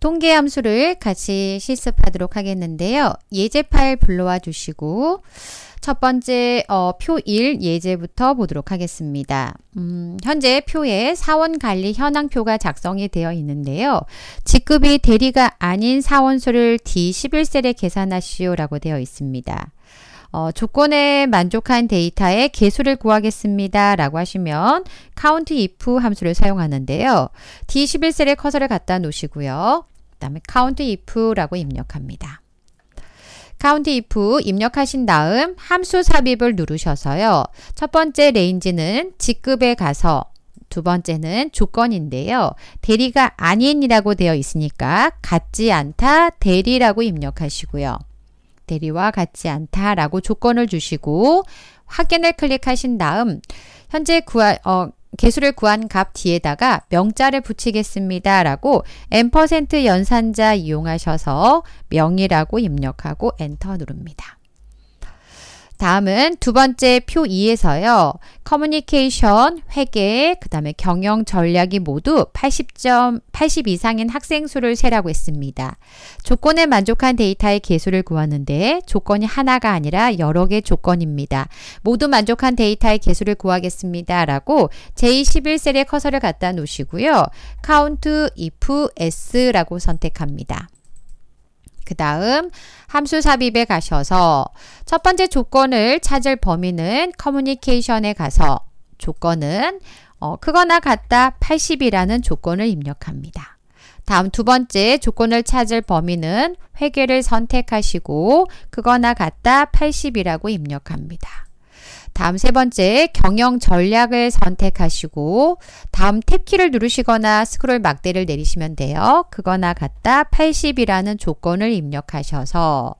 통계 함수를 같이 실습하도록 하겠는데요. 예제 파일 불러와 주시고 첫 번째 어, 표 1 예제부터 보도록 하겠습니다. 음, 현재 표에 사원관리 현황표가 작성이 되어 있는데요. 직급이 대리가 아닌 사원수를 D11셀에 계산하시오라고 되어 있습니다. 어, 조건에 만족한 데이터의 개수를 구하겠습니다. 라고 하시면 count if 함수를 사용하는데요. D11셀에 커서를 갖다 놓으시고요. 그 다음에 count if라고 입력합니다. count if 입력하신 다음 함수 삽입을 누르셔서요. 첫 번째 레인지는 직급에 가서 두 번째는 조건인데요. 대리가 아닌이라고 되어 있으니까 같지 않다 대리라고 입력하시고요. 박테리와 같지 않다라고 조건을 주시고 확인을 클릭하신 다음 현재 구할 어, 개수를 구한 값 뒤에다가 명자를 붙이겠습니다. 라고 n% 연산자 이용하셔서 명이라고 입력하고 엔터 누릅니다. 다음은 두 번째 표 2에서요. 커뮤니케이션, 회계, 그 다음에 경영 전략이 모두 80점, 80 이상인 학생 수를 세라고 했습니다. 조건에 만족한 데이터의 개수를 구하는데 조건이 하나가 아니라 여러 개 조건입니다. 모두 만족한 데이터의 개수를 구하겠습니다. 라고 제21셀에 커서를 갖다 놓으시고요. count if s라고 선택합니다. 그 다음 함수 삽입에 가셔서 첫 번째 조건을 찾을 범위는 커뮤니케이션에 가서 조건은 어, 크거나 같다 80이라는 조건을 입력합니다. 다음 두 번째 조건을 찾을 범위는 회계를 선택하시고 크거나 같다 80이라고 입력합니다. 다음 세 번째 경영 전략을 선택하시고 다음 탭키를 누르시거나 스크롤 막대를 내리시면 돼요. 그거나 같다 80이라는 조건을 입력하셔서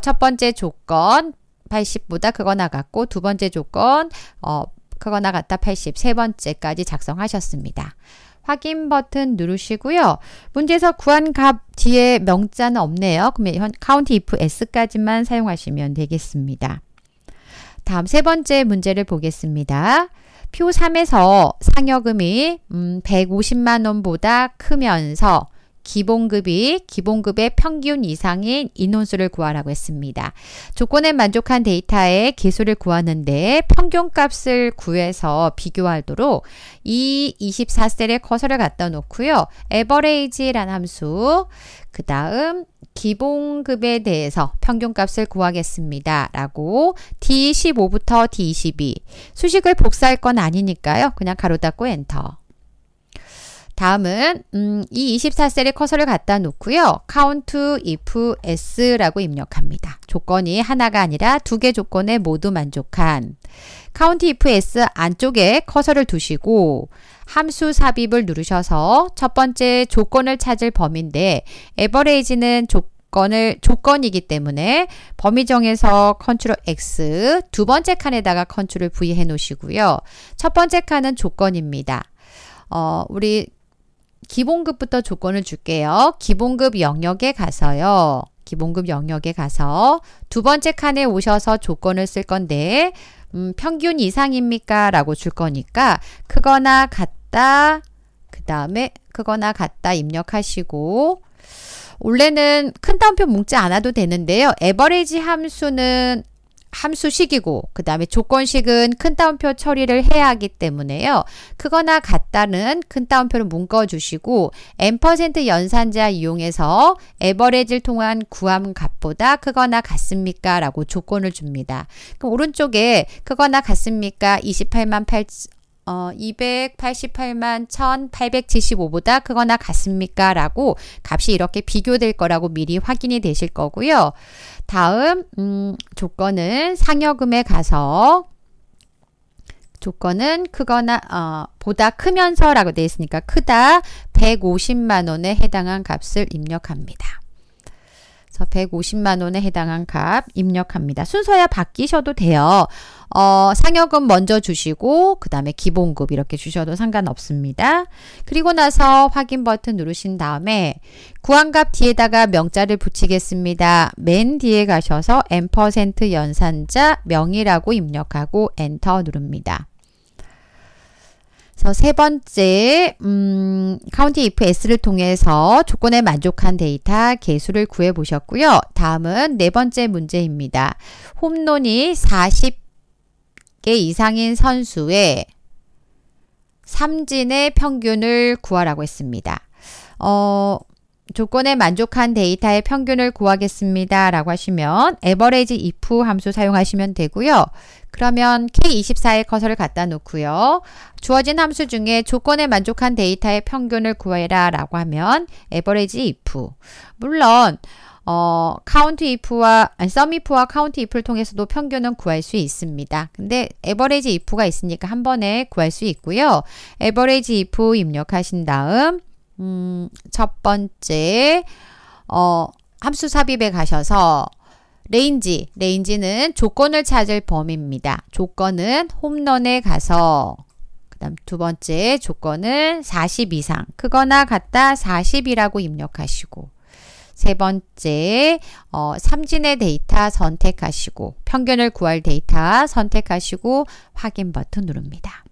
첫 번째 조건 80보다 그거나 같고 두 번째 조건 어, 그거나 같다 80 세 번째까지 작성하셨습니다. 확인 버튼 누르시고요. 문제에서 구한 값 뒤에 명자는 없네요. 그러면 카운트 if s까지만 사용하시면 되겠습니다. 다음 세 번째 문제를 보겠습니다. 표 3에서 상여금이 음, 150만 원보다 크면서 기본급이 기본급의 평균 이상인 인원수를 구하라고 했습니다. 조건에 만족한 데이터의 개수를 구하는데 평균값을 구해서 비교하도록 이 24셀에 커서를 갖다 놓고요. average라는 함수, 그 다음 기본급에 대해서 평균값을 구하겠습니다. 라고 D15부터 D22 수식을 복사할 건 아니니까요. 그냥 가로 닫고 엔터 다음은 음, 이2 4셀의 커서를 갖다 놓고요. count if s라고 입력합니다. 조건이 하나가 아니라 두 개 조건에 모두 만족한 count if s 안쪽에 커서를 두시고 함수 삽입을 누르셔서 첫 번째 조건을 찾을 범위인데 average는 조 조건을 조건이기 때문에 범위 정에서 컨트롤 X 두 번째 칸에다가 컨트롤 V 해 놓으시고요. 첫 번째 칸은 조건입니다. 어, 우리 기본급부터 조건을 줄게요. 기본급 영역에 가서요. 기본급 영역에 가서 두 번째 칸에 오셔서 조건을 쓸 건데 음, 평균 이상입니까? 라고 줄 거니까 크거나 같다 그 다음에 크거나 같다 입력하시고 원래는 큰 따옴표 묶지 않아도 되는데요. 에버리지 함수는 함수식이고 그 다음에 조건식은 큰 따옴표 처리를 해야 하기 때문에요. 크거나 같다는 큰 따옴표를 묶어주시고 n% 연산자 이용해서 에버레지를 통한 구함 값보다 크거나 같습니까? 라고 조건을 줍니다. 그럼 오른쪽에 크거나 같습니까? 28만 8 어, 288만 1875보다 크거나 같습니까? 라고 값이 이렇게 비교될 거라고 미리 확인이 되실 거고요. 다음, 음, 조건은 상여금에 가서 조건은 크거나 어, 보다 크면서라고 되어 있으니까 크다 150만 원에 해당한 값을 입력합니다. 그서 150만 원에 해당한 값 입력합니다. 순서야 바뀌셔도 돼요. 어, 상여금 먼저 주시고 그 다음에 기본급 이렇게 주셔도 상관없습니다. 그리고 나서 확인 버튼 누르신 다음에 구한값 뒤에다가 명자를 붙이겠습니다. 맨 뒤에 가셔서 n% 연산자 명이라고 입력하고 엔터 누릅니다. 그래서 세 번째, 음, 카운티 if s를 통해서 조건에 만족한 데이터 개수를 구해 보셨고요. 다음은 네 번째 문제입니다. 홈런이 40개 이상인 선수의 삼진의 평균을 구하라고 했습니다. 어, 조건에 만족한 데이터의 평균을 구하겠습니다. 라고 하시면 average if 함수 사용하시면 되고요. 그러면 K24에 커서를 갖다 놓고요. 주어진 함수 중에 조건에 만족한 데이터의 평균을 구해라 라고 하면 average if 물론 어, count if와 sum if와 count if를 통해서도 평균은 구할 수 있습니다. 근데 average if가 있으니까 한 번에 구할 수 있고요. average if 입력하신 다음 음, 첫 번째, 어, 함수 삽입에 가셔서 레인지, 레인지는 조건을 찾을 범위입니다. 조건은 홈런에 가서 그 다음 두 번째 조건은 40 이상 크거나 같다 40이라고 입력하시고 세 번째 어, 삼진의 데이터 선택하시고 평균을 구할 데이터 선택하시고 확인 버튼 누릅니다.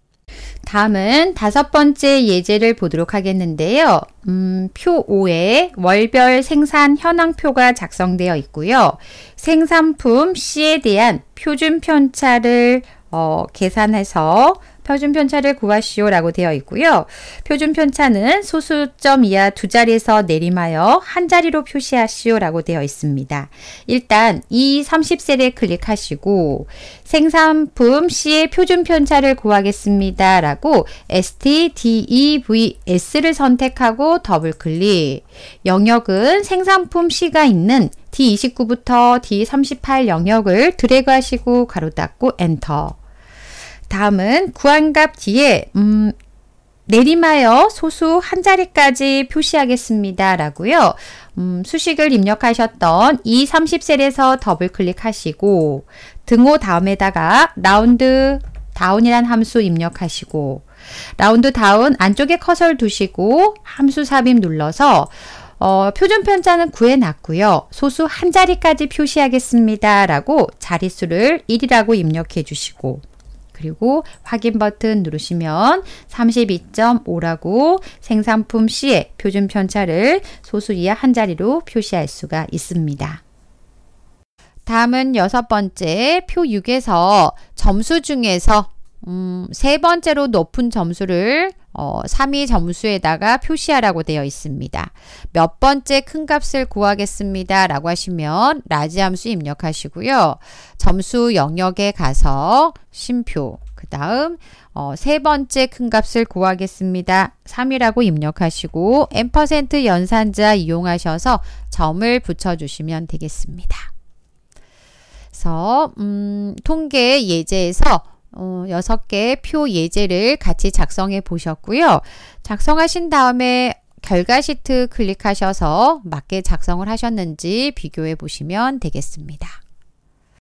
다음은 다섯 번째 예제를 보도록 하겠는데요. 음, 표 5에 월별 생산 현황표가 작성되어 있고요. 생산품 C에 대한 표준 편차를 어, 계산해서 표준 편차를 구하시오라고 되어 있고요. 표준 편차는 소수점 이하 두 자리에서 내림하여 한 자리로 표시하시오라고 되어 있습니다. 일단 이 30셀을 클릭하시고 생산품 C의 표준 편차를 구하겠습니다. 라고 STDEVS를 선택하고 더블 클릭 영역은 생산품 C가 있는 D29부터 D38 영역을 드래그하시고 가로 닫고 엔터 다음은 구안값 뒤에 음, 내림하여 소수 한 자리까지 표시하겠습니다. 라고요. 음, 수식을 입력하셨던 이 30셀에서 더블 클릭하시고 등호 다음에다가 라운드 다운이란 함수 입력하시고 라운드 다운 안쪽에 커서를 두시고 함수 삽입 눌러서 어, 표준 편자는 구해놨고요. 소수 한 자리까지 표시하겠습니다. 라고 자릿수를 1이라고 입력해 주시고 그리고 확인 버튼 누르시면 32.5라고 생산품 C의 표준 편차를 소수 이하 한 자리로 표시할 수가 있습니다. 다음은 여섯 번째 표 6에서 점수 중에서 음, 세 번째로 높은 점수를 어, 3위 점수에다가 표시하라고 되어 있습니다. 몇 번째 큰 값을 구하겠습니다. 라고 하시면 라지 함수 입력하시고요. 점수 영역에 가서 심표 그 다음 어, 세 번째 큰 값을 구하겠습니다. 3이라고 입력하시고 n% 연산자 이용하셔서 점을 붙여주시면 되겠습니다. 그래서 음, 통계 예제에서 어, 6개의 표 예제를 같이 작성해 보셨고요. 작성하신 다음에 결과 시트 클릭하셔서 맞게 작성을 하셨는지 비교해 보시면 되겠습니다.